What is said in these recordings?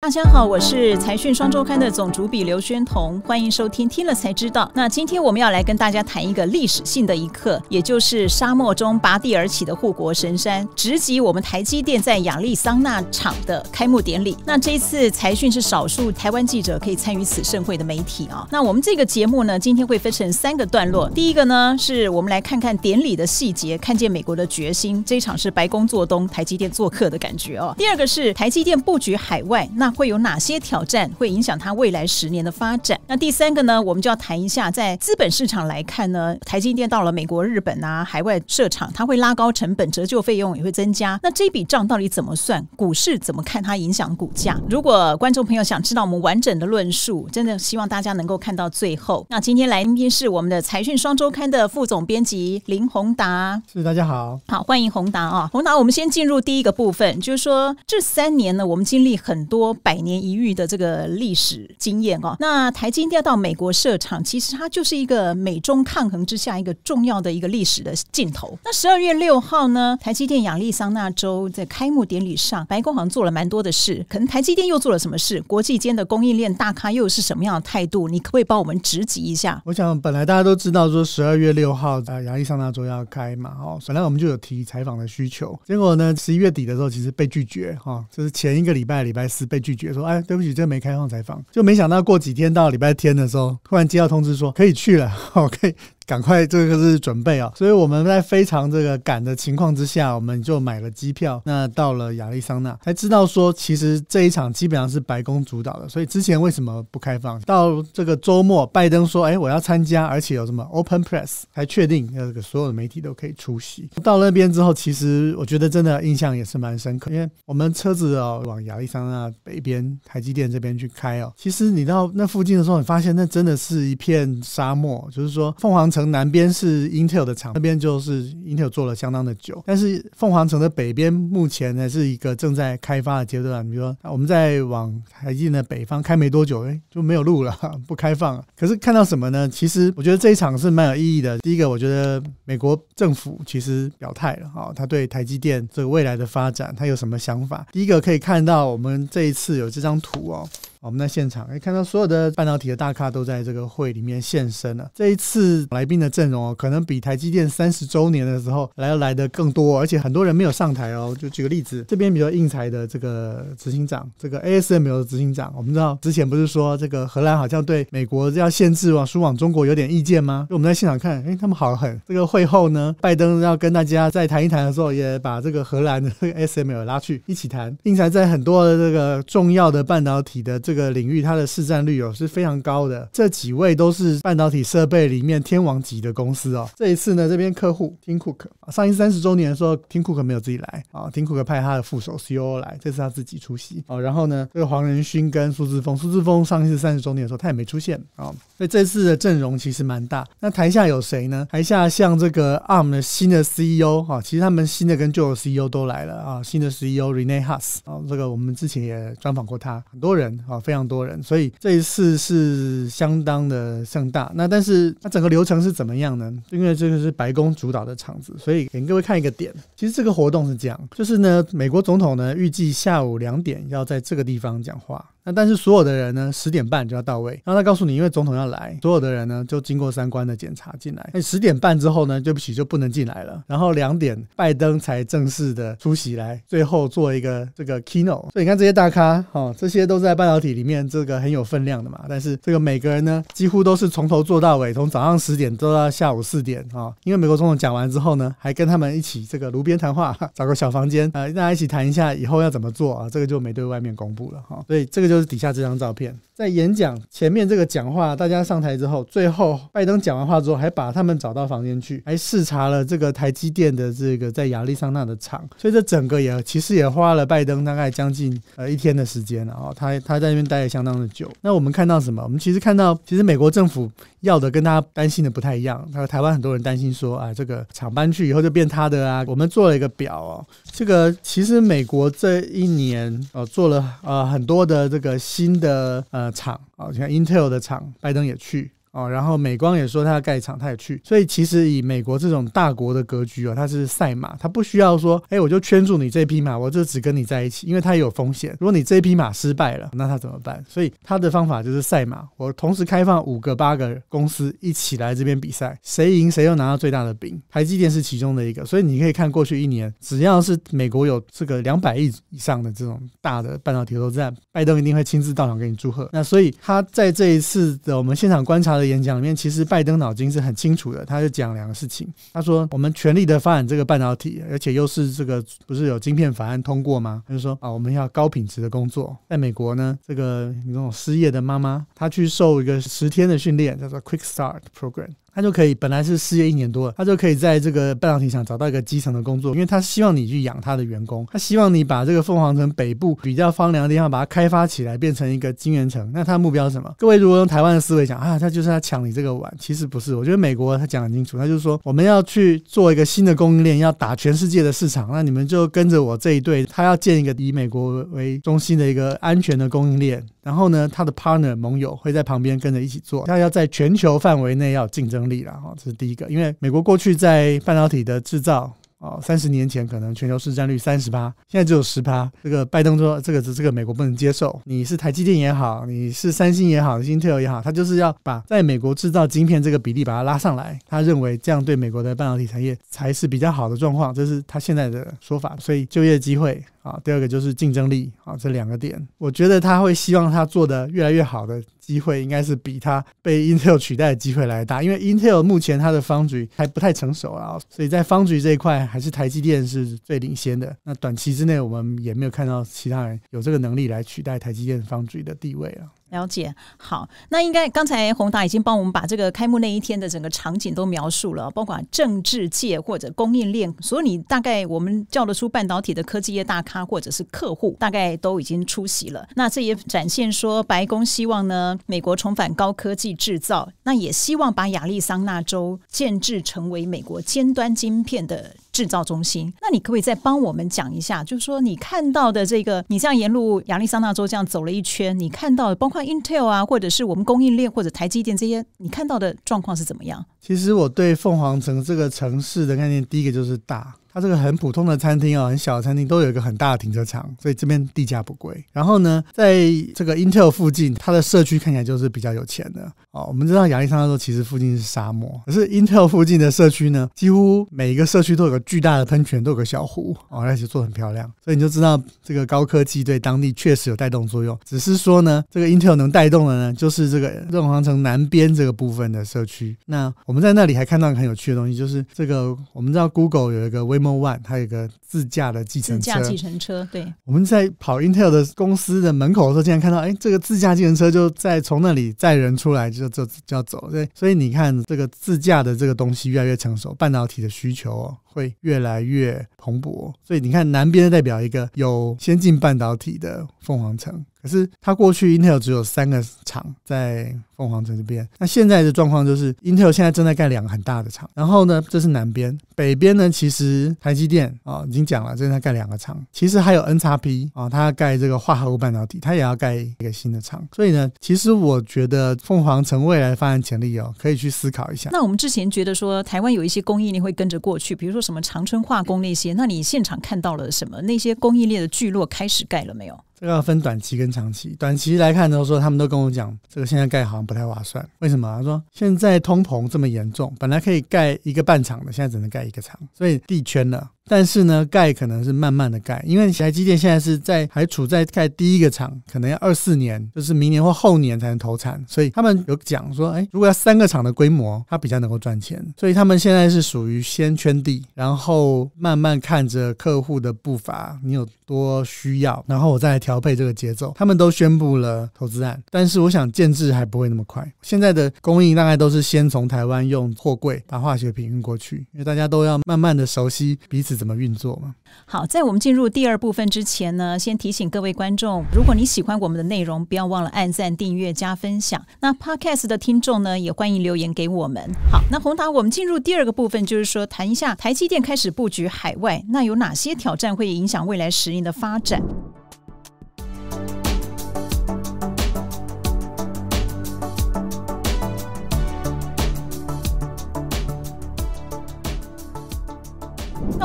大家好，我是财讯双周刊的总主笔刘宣彤，欢迎收听听了才知道。那今天我们要来跟大家谈一个历史性的一刻，也就是沙漠中拔地而起的护国神山，直击我们台积电在亚利桑那厂的开幕典礼。那这一次财讯是少数台湾记者可以参与此盛会的媒体啊。那我们这个节目呢，今天会分成三个段落。第一个呢，是我们来看看典礼的细节，看见美国的决心。这一场是白宫做东，台积电做客的感觉哦。第二个是台积电布局海外，那会有哪些挑战会影响它未来十年的发展？那第三个呢？我们就要谈一下，在资本市场来看呢，台积电到了美国、日本啊，海外设厂，它会拉高成本，折旧费用也会增加。那这笔账到底怎么算？股市怎么看它影响股价？如果观众朋友想知道我们完整的论述，真的希望大家能够看到最后。那今天来，今天是我们的财讯双周刊的副总编辑林宏达。是大家好，好欢迎宏达啊！宏达，我们先进入第一个部分，就是说这三年呢，我们经历很多。百年一遇的这个历史经验哦，那台积电到美国设厂，其实它就是一个美中抗衡之下一个重要的一个历史的镜头。那十二月六号呢，台积电亚利桑那州在开幕典礼上，白宫好像做了蛮多的事，可能台积电又做了什么事？国际间的供应链大咖又是什么样的态度？你可不可以帮我们直击一下。我想本来大家都知道说十二月六号在亚利桑那州要开嘛，哦，本来我们就有提采访的需求，结果呢，十一月底的时候其实被拒绝哈，就是前一个礼拜礼拜四被。拒绝说：“哎，对不起，这没开放采访。”就没想到过几天到礼拜天的时候，突然接到通知说可以去了。OK。赶快，这个是准备啊，所以我们在非常这个赶的情况之下，我们就买了机票。那到了亚利桑那，才知道说，其实这一场基本上是白宫主导的。所以之前为什么不开放？到这个周末，拜登说：“哎，我要参加，而且有什么 Open Press，还确定那个所有的媒体都可以出席。”到那边之后，其实我觉得真的印象也是蛮深刻，因为我们车子哦往亚利桑那北边台积电这边去开哦。其实你到那附近的时候，你发现那真的是一片沙漠，就是说凤凰城。城南边是 Intel 的厂，那边就是 Intel 做了相当的久。但是凤凰城的北边目前还是一个正在开发的阶段。比如说，我们在往台积电的北方开没多久，哎，就没有路了，不开放。可是看到什么呢？其实我觉得这一场是蛮有意义的。第一个，我觉得美国政府其实表态了啊，他对台积电这个未来的发展，他有什么想法？第一个可以看到，我们这一次有这张图哦。我们在现场哎，看到，所有的半导体的大咖都在这个会里面现身了。这一次来宾的阵容哦，可能比台积电三十周年的时候来来的更多，而且很多人没有上台哦。就举个例子，这边比较硬材的这个执行长，这个 ASML 的执行长，我们知道之前不是说这个荷兰好像对美国要限制往输往中国有点意见吗？我们在现场看，哎，他们好狠。这个会后呢，拜登要跟大家再谈一谈的时候，也把这个荷兰的 ASML 拉去一起谈。应材在很多的这个重要的半导体的这个。个领域，它的市占率哦是非常高的。这几位都是半导体设备里面天王级的公司哦。这一次呢，这边客户 t i 克。Cook 上一三十周年的时候 t i 克 Cook 没有自己来啊 t i 克 Cook 派他的副手 C O O 来，这次他自己出席啊。然后呢，这个黄仁勋跟苏志峰，苏志峰上一次三十周年的时候他也没出现啊，所以这次的阵容其实蛮大。那台下有谁呢？台下像这个 ARM 的新的 C E O 哈，其实他们新的跟旧的 C E O 都来了啊。新的 C E O Renee Hus，啊，这个我们之前也专访过他，很多人啊。非常多人，所以这一次是相当的盛大。那但是，它整个流程是怎么样呢？因为这个是白宫主导的场子，所以给各位看一个点。其实这个活动是这样，就是呢，美国总统呢预计下午两点要在这个地方讲话。那但是所有的人呢，十点半就要到位。然后他告诉你，因为总统要来，所有的人呢就经过三关的检查进来。那十点半之后呢，对不起就不能进来了。然后两点，拜登才正式的出席来，最后做一个这个 kino。所以你看这些大咖，哦，这些都在半导体。里面这个很有分量的嘛，但是这个每个人呢，几乎都是从头做到尾，从早上十点做到下午四点啊。因为美国总统讲完之后呢，还跟他们一起这个炉边谈话，找个小房间啊，大家一起谈一下以后要怎么做啊。这个就没对外面公布了哈。所以这个就是底下这张照片，在演讲前面这个讲话，大家上台之后，最后拜登讲完话之后，还把他们找到房间去，还视察了这个台积电的这个在亚利桑那的厂。所以这整个也其实也花了拜登大概将近呃一天的时间，然后他他在。待的相当的久，那我们看到什么？我们其实看到，其实美国政府要的跟大家担心的不太一样。他说，台湾很多人担心说，啊，这个厂搬去以后就变他的啊。我们做了一个表哦，这个其实美国这一年呃做了呃很多的这个新的呃厂啊，像 Intel 的厂，拜登也去。哦，然后美光也说他要盖厂，他也去，所以其实以美国这种大国的格局啊，它是赛马，它不需要说，哎，我就圈住你这匹马，我就只跟你在一起，因为它也有风险，如果你这匹马失败了，那他怎么办？所以他的方法就是赛马，我同时开放五个、八个公司一起来这边比赛，谁赢谁又拿到最大的饼，台积电是其中的一个，所以你可以看过去一年，只要是美国有这个两百亿以上的这种大的半导体投资站，拜登一定会亲自到场给你祝贺。那所以他在这一次的我们现场观察的。演讲里面，其实拜登脑筋是很清楚的。他就讲两个事情，他说我们全力的发展这个半导体，而且又是这个不是有晶片法案通过吗？他就说啊，我们要高品质的工作，在美国呢，这个那种失业的妈妈，她去受一个十天的训练，叫做 Quick Start Program。他就可以本来是失业一年多了，他就可以在这个半导体厂找到一个基层的工作，因为他希望你去养他的员工，他希望你把这个凤凰城北部比较荒凉的地方把它开发起来，变成一个晶圆城。那他的目标是什么？各位如果用台湾的思维讲啊，他就是要抢你这个碗。其实不是，我觉得美国他讲很清楚，他就说我们要去做一个新的供应链，要打全世界的市场。那你们就跟着我这一队，他要建一个以美国为中心的一个安全的供应链。然后呢，他的 partner 盟友会在旁边跟着一起做，他要在全球范围内要竞争。力了哈，这是第一个，因为美国过去在半导体的制造啊，三十年前可能全球市占率三十八，现在只有十八。这个拜登说，这个这这个美国不能接受，你是台积电也好，你是三星也好 i n t 也好，他就是要把在美国制造晶片这个比例把它拉上来，他认为这样对美国的半导体产业才是比较好的状况，这是他现在的说法。所以就业机会。啊，第二个就是竞争力啊，这两个点，我觉得他会希望他做的越来越好的机会，应该是比他被 Intel 取代的机会来大，因为 Intel 目前它的 Foundry 还不太成熟啊，所以在 Foundry 这一块还是台积电是最领先的。那短期之内，我们也没有看到其他人有这个能力来取代台积电 Foundry 的地位了。了解，好，那应该刚才宏达已经帮我们把这个开幕那一天的整个场景都描述了，包括政治界或者供应链，所以你大概我们叫得出半导体的科技业大咖或者是客户，大概都已经出席了。那这也展现说，白宫希望呢，美国重返高科技制造，那也希望把亚利桑那州建制成为美国尖端晶片的。制造中心，那你可不可以再帮我们讲一下？就是说，你看到的这个，你这样沿路亚利桑那州这样走了一圈，你看到包括 Intel 啊，或者是我们供应链或者台积电这些，你看到的状况是怎么样？其实我对凤凰城这个城市的概念，第一个就是大。它这个很普通的餐厅哦，很小的餐厅都有一个很大的停车场，所以这边地价不贵。然后呢，在这个 Intel 附近，它的社区看起来就是比较有钱的哦。我们知道亚历山大座其实附近是沙漠，可是 Intel 附近的社区呢，几乎每一个社区都有个巨大的喷泉，都有个小湖哦，而且做很漂亮。所以你就知道这个高科技对当地确实有带动作用。只是说呢，这个 Intel 能带动的呢，就是这个敦煌城南边这个部分的社区。那我们在那里还看到很有趣的东西，就是这个我们知道 Google 有一个微。One，它有个自驾的计程车，计程车，对。我们在跑 Intel 的公司的门口的时候，竟然看到，哎，这个自驾计程车就在从那里载人出来，就就就要走。对，所以你看这个自驾的这个东西越来越成熟，半导体的需求哦。会越来越蓬勃，所以你看南边代表一个有先进半导体的凤凰城，可是它过去 Intel 只有三个厂在凤凰城这边，那现在的状况就是 Intel 现在正在盖两个很大的厂，然后呢，这是南边，北边呢其实台积电啊已经讲了正在盖两个厂，其实还有 N 叉 P 啊，它要盖这个化合物半导体，它也要盖一个新的厂，所以呢，其实我觉得凤凰城未来发展潜力哦，可以去思考一下。那我们之前觉得说台湾有一些工艺链会跟着过去，比如说。什么长春化工那些？那你现场看到了什么？那些工应链的聚落开始盖了没有？这个要分短期跟长期。短期来看，的时候，他们都跟我讲，这个现在盖好像不太划算。为什么？他说现在通膨这么严重，本来可以盖一个半厂的，现在只能盖一个厂，所以地圈了。但是呢，盖可能是慢慢的盖，因为台积电现在是在还处在盖第一个厂，可能要二四年，就是明年或后年才能投产。所以他们有讲说，哎，如果要三个厂的规模，它比较能够赚钱。所以他们现在是属于先圈地，然后慢慢看着客户的步伐，你有多需要，然后我再。调配这个节奏，他们都宣布了投资案，但是我想建制还不会那么快。现在的供应大概都是先从台湾用货柜把化学品运过去，因为大家都要慢慢的熟悉彼此怎么运作嘛。好，在我们进入第二部分之前呢，先提醒各位观众，如果你喜欢我们的内容，不要忘了按赞、订阅、加分享。那 Podcast 的听众呢，也欢迎留言给我们。好，那宏达，我们进入第二个部分，就是说谈一下台积电开始布局海外，那有哪些挑战会影响未来十年的发展？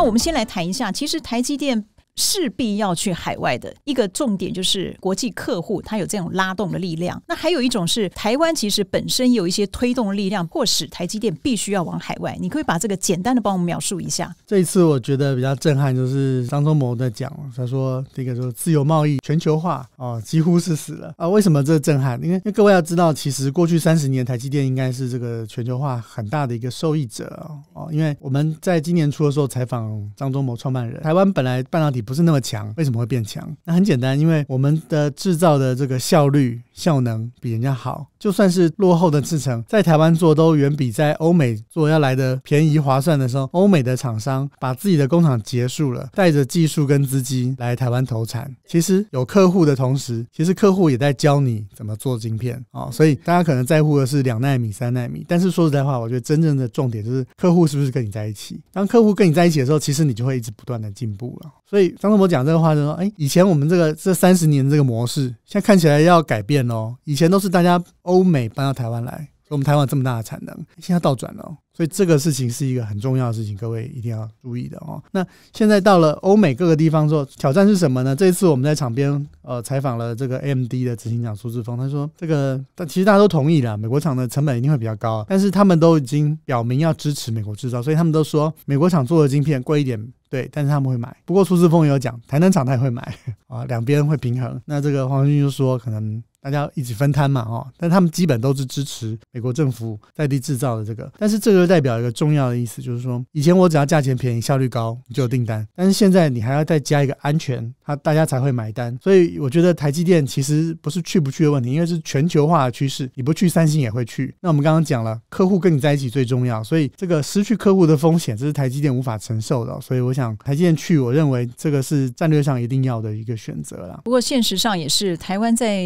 我们先来谈一下，其实台积电。势必要去海外的一个重点就是国际客户，他有这种拉动的力量。那还有一种是台湾其实本身有一些推动力量，迫使台积电必须要往海外。你可以把这个简单的帮我们描述一下。这一次我觉得比较震撼，就是张忠谋在讲，他说这个说自由贸易全球化啊，几乎是死了啊。为什么这震撼？因为各位要知道，其实过去三十年台积电应该是这个全球化很大的一个受益者哦。因为我们在今年初的时候采访张忠谋创办人，台湾本来半导体。不是那么强，为什么会变强？那很简单，因为我们的制造的这个效率。效能比人家好，就算是落后的制程，在台湾做都远比在欧美做要来的便宜划算的时候，欧美的厂商把自己的工厂结束了，带着技术跟资金来台湾投产。其实有客户的同时，其实客户也在教你怎么做晶片啊。所以大家可能在乎的是两纳米、三纳米，但是说实在话，我觉得真正的重点就是客户是不是跟你在一起。当客户跟你在一起的时候，其实你就会一直不断的进步了。所以张忠谋讲这个话就说：“哎，以前我们这个这三十年这个模式。”现在看起来要改变哦。以前都是大家欧美搬到台湾来，我们台湾这么大的产能，现在倒转了。所以这个事情是一个很重要的事情，各位一定要注意的哦。那现在到了欧美各个地方之后，挑战是什么呢？这一次我们在场边呃采访了这个 AMD 的执行长苏志峰，他说这个，但其实大家都同意了，美国厂的成本一定会比较高，但是他们都已经表明要支持美国制造，所以他们都说美国厂做的晶片贵一点，对，但是他们会买。不过苏志峰也有讲，台南厂他也会买啊，两边会平衡。那这个黄军就说可能。大家一起分摊嘛，哦，但他们基本都是支持美国政府在地制造的这个，但是这个代表一个重要的意思，就是说以前我只要价钱便宜、效率高你就有订单，但是现在你还要再加一个安全，他大家才会买单。所以我觉得台积电其实不是去不去的问题，因为是全球化的趋势，你不去三星也会去。那我们刚刚讲了，客户跟你在一起最重要，所以这个失去客户的风险，这是台积电无法承受的。所以我想台积电去，我认为这个是战略上一定要的一个选择了。不过现实上也是台湾在。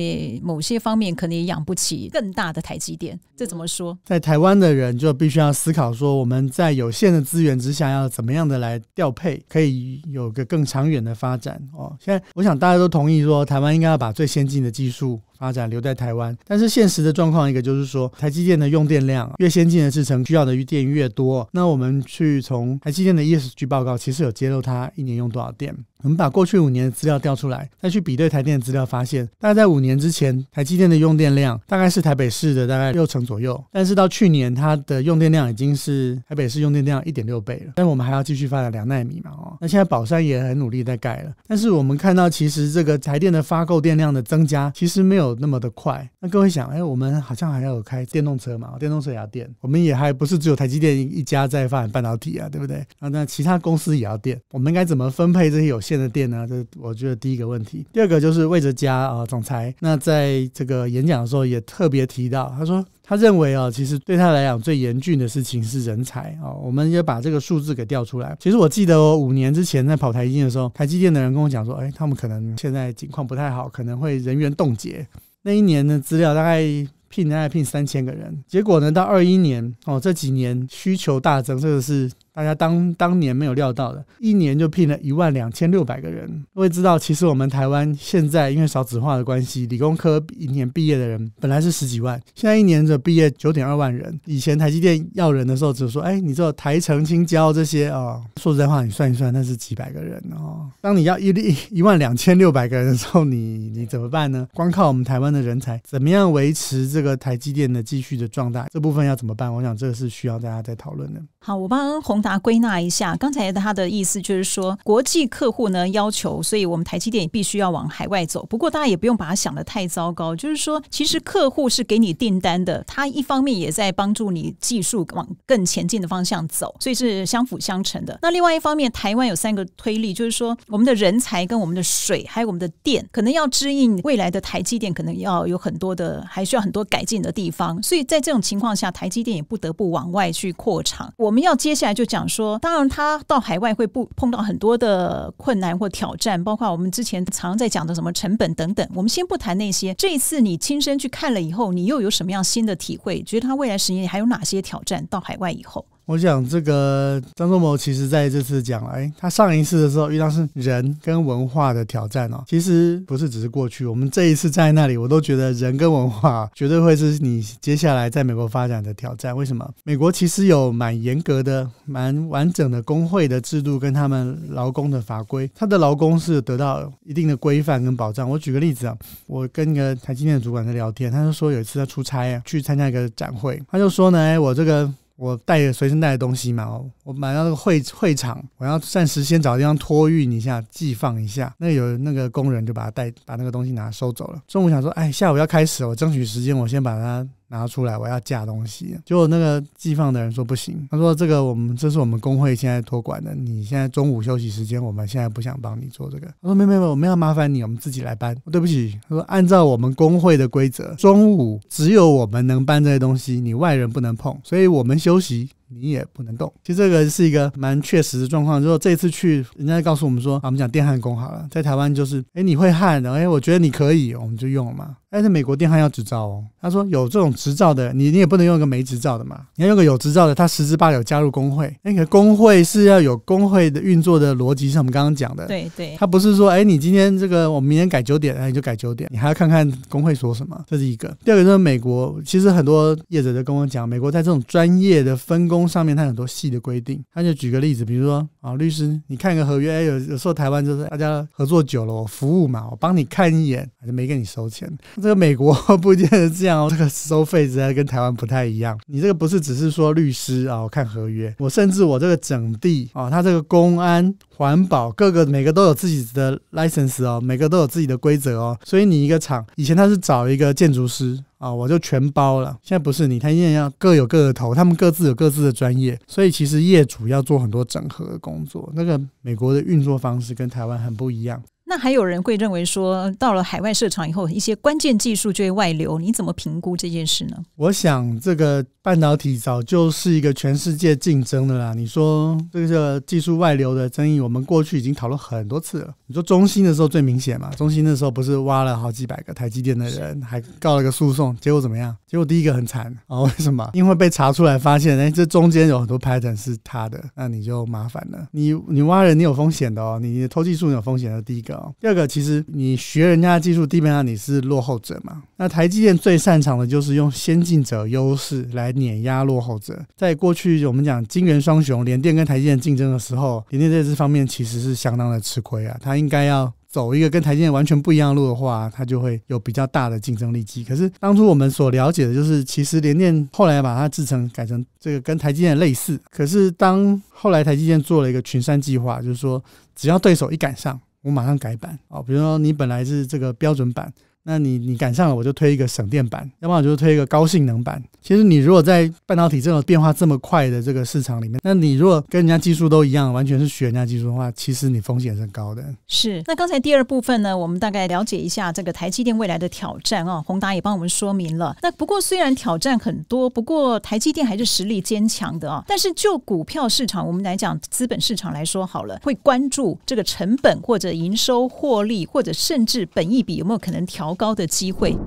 某些方面可能也养不起更大的台积电，这怎么说？在台湾的人就必须要思考说，我们在有限的资源之下，要怎么样的来调配，可以有个更长远的发展哦。现在我想大家都同意说，台湾应该要把最先进的技术。发展留在台湾，但是现实的状况一个就是说，台积电的用电量越先进的制程需要的电越多。那我们去从台积电的 ESG 报告其实有揭露它一年用多少电，我们把过去五年的资料调出来，再去比对台电的资料，发现大概在五年之前，台积电的用电量大概是台北市的大概六成左右，但是到去年它的用电量已经是台北市用电量一点六倍了。但我们还要继续发展两纳米嘛，哦，那现在宝山也很努力在盖了，但是我们看到其实这个台电的发购电量的增加其实没有。有那么的快，那各位想，哎，我们好像还要开电动车嘛，电动车也要电，我们也还不是只有台积电一家在发展半导体啊，对不对？那其他公司也要电，我们应该怎么分配这些有限的电呢？这我觉得第一个问题，第二个就是魏哲家啊，总裁，那在这个演讲的时候也特别提到，他说。他认为啊，其实对他来讲最严峻的事情是人才啊。我们也把这个数字给调出来。其实我记得哦，五年之前在跑台积电的时候，台积电的人跟我讲说，哎，他们可能现在情况不太好，可能会人员冻结。那一年的资料大概聘概聘三千个人，结果呢，到二一年哦，这几年需求大增，这个是。大家当当年没有料到的，一年就聘了一万两千六百个人。会知道，其实我们台湾现在因为少子化的关系，理工科一年毕业的人本来是十几万，现在一年只毕业九点二万人。以前台积电要人的时候，只有说，哎，你这台城、青郊这些啊。说实在话，你算一算，那是几百个人哦。当你要一亿一万两千六百个人的时候，你你怎么办呢？光靠我们台湾的人才，怎么样维持这个台积电的继续的壮大？这部分要怎么办？我想这个是需要大家在讨论的。好，我帮红。大家归纳一下，刚才他的意思就是说，国际客户呢要求，所以我们台积电也必须要往海外走。不过大家也不用把它想的太糟糕，就是说，其实客户是给你订单的，他一方面也在帮助你技术往更前进的方向走，所以是相辅相成的。那另外一方面，台湾有三个推力，就是说，我们的人才、跟我们的水，还有我们的电，可能要支应未来的台积电，可能要有很多的，还需要很多改进的地方。所以在这种情况下，台积电也不得不往外去扩厂。我们要接下来就讲。讲说，当然他到海外会不碰到很多的困难或挑战，包括我们之前常在讲的什么成本等等。我们先不谈那些，这一次你亲身去看了以后，你又有什么样新的体会？觉得他未来十年还有哪些挑战？到海外以后？我想这个张忠谋其实在这次讲诶，哎，他上一次的时候遇到是人跟文化的挑战哦，其实不是只是过去，我们这一次在那里，我都觉得人跟文化绝对会是你接下来在美国发展的挑战。为什么？美国其实有蛮严格的、蛮完整的工会的制度跟他们劳工的法规，他的劳工是得到一定的规范跟保障。我举个例子啊，我跟一个台积电的主管在聊天，他就说有一次他出差啊，去参加一个展会，他就说呢，哎，我这个。我带随身带的东西嘛，我买到那个会会场，我要暂时先找地方托运一下，寄放一下。那有那个工人就把它带把那个东西拿收走了。中午想说，哎，下午要开始，我争取时间，我先把它。拿出来，我要架东西。果那个寄放的人说不行，他说这个我们这是我们工会现在托管的，你现在中午休息时间，我们现在不想帮你做这个。他说没没没，我没有麻烦你，我们自己来搬。对不起，他说按照我们工会的规则，中午只有我们能搬这些东西，你外人不能碰，所以我们休息。你也不能动，其实这个是一个蛮确实的状况。之后这次去，人家告诉我们说啊，我们讲电焊工好了，在台湾就是，哎，你会焊的，哎，我觉得你可以，我们就用了嘛。但是美国电焊要执照哦。他说有这种执照的，你你也不能用个没执照的嘛，你要用个有执照的，他十之八九加入工会。那个工会是要有工会的运作的逻辑，像我们刚刚讲的。对对，他不是说，哎，你今天这个，我明天改九点，哎，你就改九点，你还要看看工会说什么。这是一个。第二个就是美国，其实很多业者都跟我讲，美国在这种专业的分工。上面它很多细的规定，他就举个例子，比如说啊，律师，你看个合约，有有时候台湾就是大家合作久了，我服务嘛，我帮你看一眼，就没跟你收钱。这个美国不一定是这样，这个收费实在跟台湾不太一样。你这个不是只是说律师啊，我看合约，我甚至我这个整地啊，他这个公安、环保各个每个都有自己的 license 哦，每个都有自己的规则哦，所以你一个厂以前他是找一个建筑师。啊，我就全包了。现在不是你，他现在要各有各的头，他们各自有各自的专业，所以其实业主要做很多整合的工作。那个美国的运作方式跟台湾很不一样。那还有人会认为说，到了海外设厂以后，一些关键技术就会外流，你怎么评估这件事呢？我想这个。半导体早就是一个全世界竞争的啦。你说这个技术外流的争议，我们过去已经讨论很多次了。你说中兴的时候最明显嘛，中兴那时候不是挖了好几百个台积电的人，还告了个诉讼，结果怎么样？结果第一个很惨啊，为什么？因为被查出来发现，哎，这中间有很多 p a t e n 是他的，那你就麻烦了。你你挖人，你有风险的哦。你偷技术有风险的。第一个哦，第二个其实你学人家的技术，基本上你是落后者嘛。那台积电最擅长的就是用先进者优势来。碾压落后者。在过去，我们讲金元双雄联电跟台积电竞争的时候，联电在这方面其实是相当的吃亏啊。它应该要走一个跟台积电完全不一样的路的话，它就会有比较大的竞争力。可是当初我们所了解的就是，其实联电后来把它制成改成这个跟台积电类似。可是当后来台积电做了一个群山计划，就是说只要对手一赶上，我马上改版哦。比如说你本来是这个标准版。那你你赶上了，我就推一个省电版，要不然我就推一个高性能版。其实你如果在半导体这种变化这么快的这个市场里面，那你如果跟人家技术都一样，完全是学人家技术的话，其实你风险是很高的。是。那刚才第二部分呢，我们大概了解一下这个台积电未来的挑战哦。宏达也帮我们说明了。那不过虽然挑战很多，不过台积电还是实力坚强的啊。但是就股票市场我们来讲，资本市场来说好了，会关注这个成本或者营收获利或者甚至本益比有没有可能调。高的机会。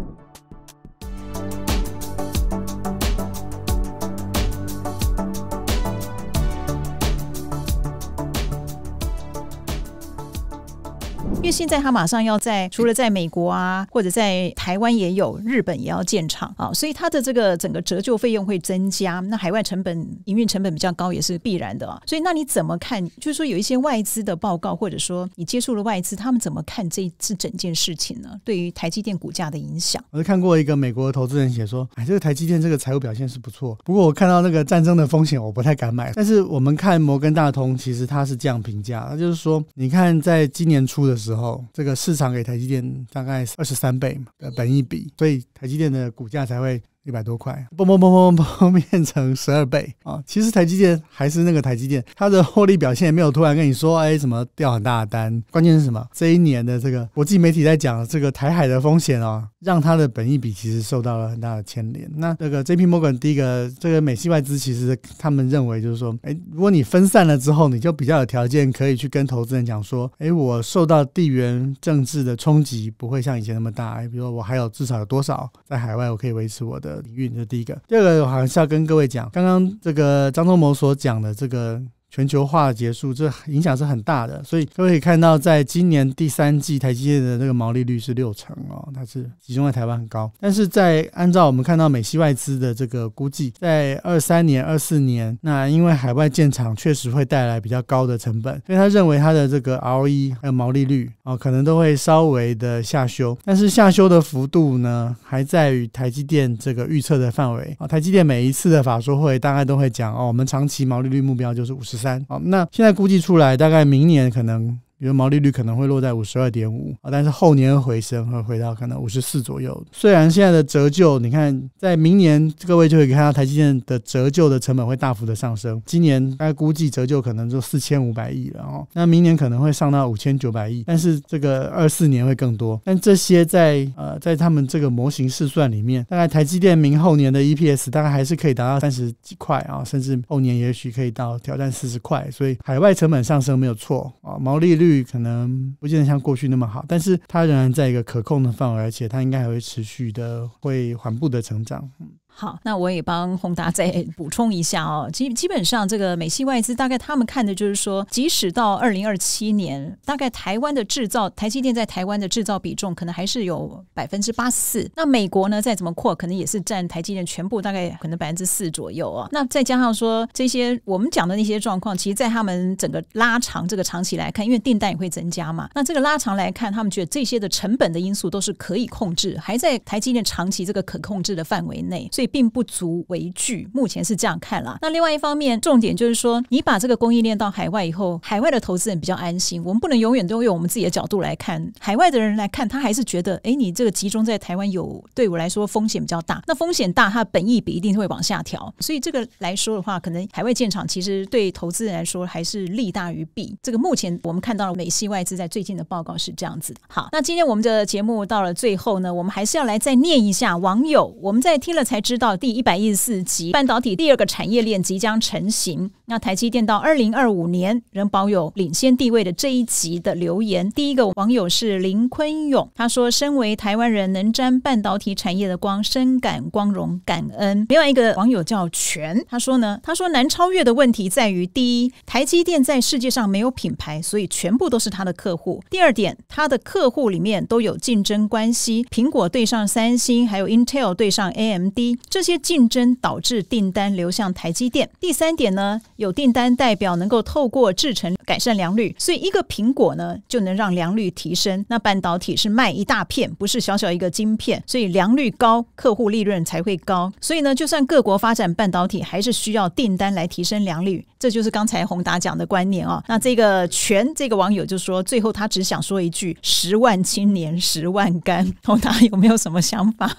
现在他马上要在，除了在美国啊，或者在台湾也有，日本也要建厂啊，所以它的这个整个折旧费用会增加，那海外成本、营运成本比较高也是必然的啊。所以那你怎么看？就是说有一些外资的报告，或者说你接触了外资，他们怎么看这次整件事情呢？对于台积电股价的影响？我看过一个美国的投资人写说：“哎，这个台积电这个财务表现是不错，不过我看到那个战争的风险，我不太敢买。”但是我们看摩根大通，其实他是这样评价，他就是说：“你看，在今年初的时候。”哦，这个市场给台积电大概二十三倍嘛的本益比，所以台积电的股价才会。一百多块，嘣嘣嘣嘣嘣变成十二倍啊！其实台积电还是那个台积电，它的获利表现也没有突然跟你说，哎，什么掉很大的单。关键是什么？这一年的这个国际媒体在讲这个台海的风险哦，让它的本益比其实受到了很大的牵连。那这个 J P Morgan 第一个，这个美系外资其实他们认为就是说，哎，如果你分散了之后，你就比较有条件可以去跟投资人讲说，哎，我受到地缘政治的冲击不会像以前那么大。哎，比如说我还有至少有多少在海外我可以维持我的。的领域，这是第一个。第二个，好像是要跟各位讲，刚刚这个张忠谋所讲的这个。全球化结束，这影响是很大的，所以各位看到，在今年第三季，台积电的这个毛利率是六成哦，它是集中在台湾很高。但是在按照我们看到美系外资的这个估计，在二三年、二四年，那因为海外建厂确实会带来比较高的成本，所以他认为它的这个 ROE 还有毛利率哦，可能都会稍微的下修。但是下修的幅度呢，还在于台积电这个预测的范围啊。台积电每一次的法说会，大概都会讲哦，我们长期毛利率目标就是五十。三，好，那现在估计出来，大概明年可能。比如毛利率可能会落在五十二点五啊，但是后年回升会回到可能五十四左右。虽然现在的折旧，你看在明年各位就可以看到台积电的折旧的成本会大幅的上升。今年大概估计折旧可能就四千五百亿了哦，那明年可能会上到五千九百亿，但是这个二四年会更多。但这些在呃在他们这个模型试算里面，大概台积电明后年的 EPS 大概还是可以达到三十几块啊，甚至后年也许可以到挑战四十块。所以海外成本上升没有错啊，毛利率。可能不见得像过去那么好，但是它仍然在一个可控的范围，而且它应该还会持续的会缓步的成长。好，那我也帮宏达再 补充一下哦。基基本上，这个美系外资大概他们看的就是说，即使到二零二七年，大概台湾的制造，台积电在台湾的制造比重可能还是有百分之八十四。那美国呢，再怎么扩，可能也是占台积电全部大概可能百分之四左右哦。那再加上说这些我们讲的那些状况，其实，在他们整个拉长这个长期来看，因为订单也会增加嘛。那这个拉长来看，他们觉得这些的成本的因素都是可以控制，还在台积电长期这个可控制的范围内。所以并不足为惧，目前是这样看了。那另外一方面，重点就是说，你把这个供应链到海外以后，海外的投资人比较安心。我们不能永远都用我们自己的角度来看，海外的人来看，他还是觉得，哎，你这个集中在台湾有，对我来说风险比较大。那风险大，它本意比一定会往下调。所以这个来说的话，可能海外建厂其实对投资人来说还是利大于弊。这个目前我们看到了美系外资在最近的报告是这样子。好，那今天我们的节目到了最后呢，我们还是要来再念一下网友，我们在听了才知。知道第一百一十四集半导体第二个产业链即将成型。那台积电到二零二五年仍保有领先地位的这一集的留言，第一个网友是林坤勇，他说：“身为台湾人，能沾半导体产业的光，深感光荣感恩。”另外一个网友叫全，他说呢：“他说难超越的问题在于，第一，台积电在世界上没有品牌，所以全部都是他的客户；第二点，他的客户里面都有竞争关系，苹果对上三星，还有 Intel 对上 AMD。”这些竞争导致订单流向台积电。第三点呢，有订单代表能够透过制程改善良率，所以一个苹果呢就能让良率提升。那半导体是卖一大片，不是小小一个晶片，所以良率高，客户利润才会高。所以呢，就算各国发展半导体，还是需要订单来提升良率。这就是刚才宏达讲的观念啊。那这个全这个网友就说，最后他只想说一句：十万青年十万干。宏达有没有什么想法？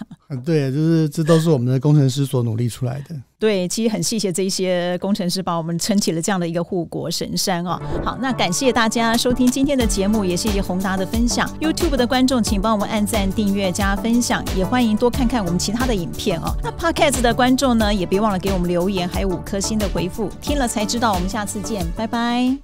对，就是这都是我们。工程师所努力出来的，对，其实很谢谢这些工程师，把我们撑起了这样的一个护国神山啊！好，那感谢大家收听今天的节目，也谢谢宏达的分享。YouTube 的观众，请帮我们按赞、订阅、加分享，也欢迎多看看我们其他的影片哦。那 Podcast 的观众呢，也别忘了给我们留言，还有五颗星的回复，听了才知道。我们下次见，拜拜。